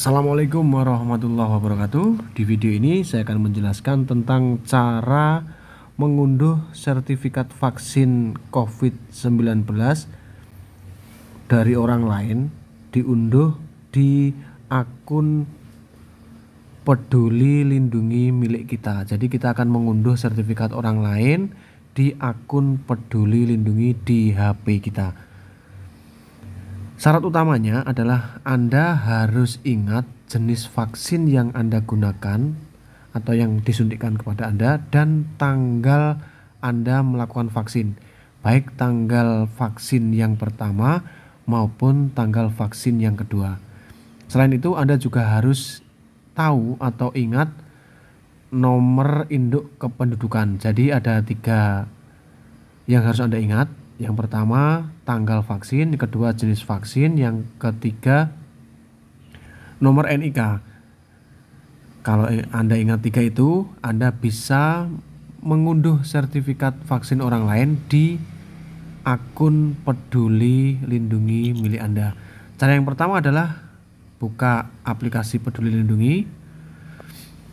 Assalamualaikum warahmatullahi wabarakatuh. Di video ini saya akan menjelaskan tentang cara mengunduh sertifikat vaksin COVID-19 dari orang lain diunduh di akun Peduli Lindungi milik kita. Jadi kita akan mengunduh sertifikat orang lain di akun Peduli Lindungi di HP kita. Syarat utamanya adalah Anda harus ingat jenis vaksin yang Anda gunakan atau yang disuntikkan kepada Anda dan tanggal Anda melakukan vaksin, baik tanggal vaksin yang pertama maupun tanggal vaksin yang kedua. Selain itu, Anda juga harus tahu atau ingat nomor induk kependudukan. Jadi ada tiga yang harus Anda ingat. Yang pertama, tanggal vaksin, kedua jenis vaksin, yang ketiga nomor NIK. Kalau Anda ingat tiga itu, Anda bisa mengunduh sertifikat vaksin orang lain di akun peduli lindungi milik Anda. Cara yang pertama adalah buka aplikasi peduli lindungi,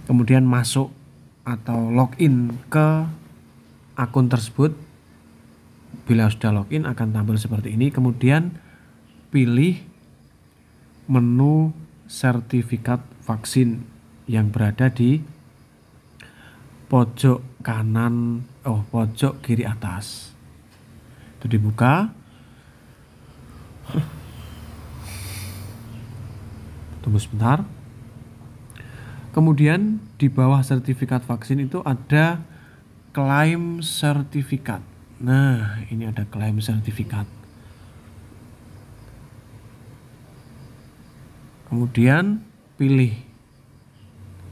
kemudian masuk atau login ke akun tersebut Bila sudah login akan tampil seperti ini. Kemudian pilih menu sertifikat vaksin yang berada di pojok kanan, oh pojok kiri atas. Itu dibuka. Tunggu sebentar. Kemudian di bawah sertifikat vaksin itu ada klaim sertifikat. Nah, ini ada klaim sertifikat. Kemudian pilih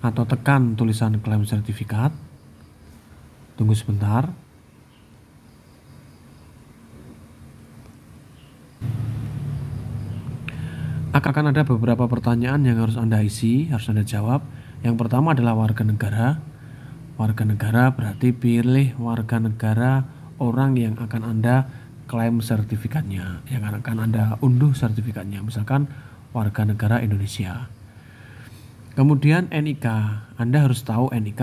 atau tekan tulisan klaim sertifikat. Tunggu sebentar. Akan ada beberapa pertanyaan yang harus Anda isi, harus Anda jawab. Yang pertama adalah warga negara. Warga negara berarti pilih warga negara orang yang akan Anda klaim sertifikatnya, yang akan Anda unduh sertifikatnya, misalkan warga negara Indonesia. Kemudian NIK, Anda harus tahu NIK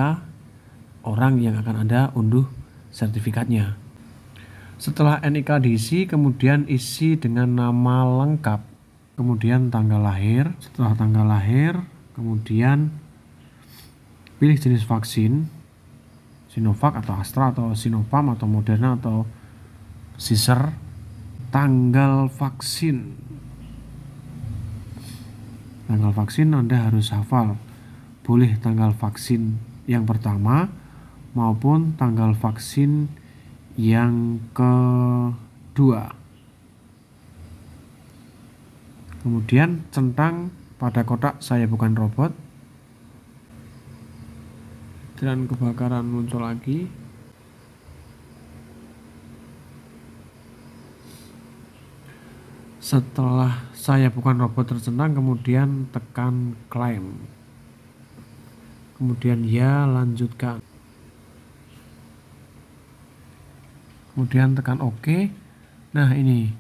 orang yang akan Anda unduh sertifikatnya. Setelah NIK diisi, kemudian isi dengan nama lengkap, kemudian tanggal lahir. Setelah tanggal lahir, kemudian pilih jenis vaksin, Sinovac atau Astra atau Sinopharm atau Moderna atau Pfizer tanggal vaksin tanggal vaksin Anda harus hafal boleh tanggal vaksin yang pertama maupun tanggal vaksin yang kedua kemudian centang pada kotak saya bukan robot dan kebakaran muncul lagi setelah saya bukan robot tercenang kemudian tekan claim kemudian ya lanjutkan kemudian tekan ok nah ini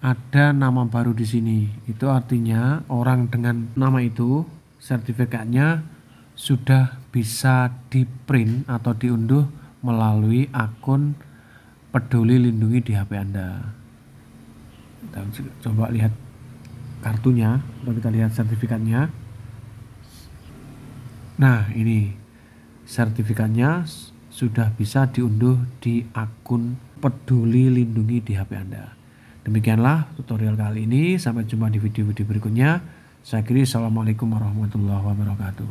ada nama baru di sini itu artinya orang dengan nama itu sertifikatnya sudah bisa di print atau diunduh melalui akun peduli lindungi di HP Anda. Kita coba lihat kartunya, atau kita lihat sertifikatnya. Nah ini sertifikatnya sudah bisa diunduh di akun peduli lindungi di HP Anda. Demikianlah tutorial kali ini, sampai jumpa di video-video berikutnya. Saya kiri, Assalamualaikum warahmatullahi wabarakatuh.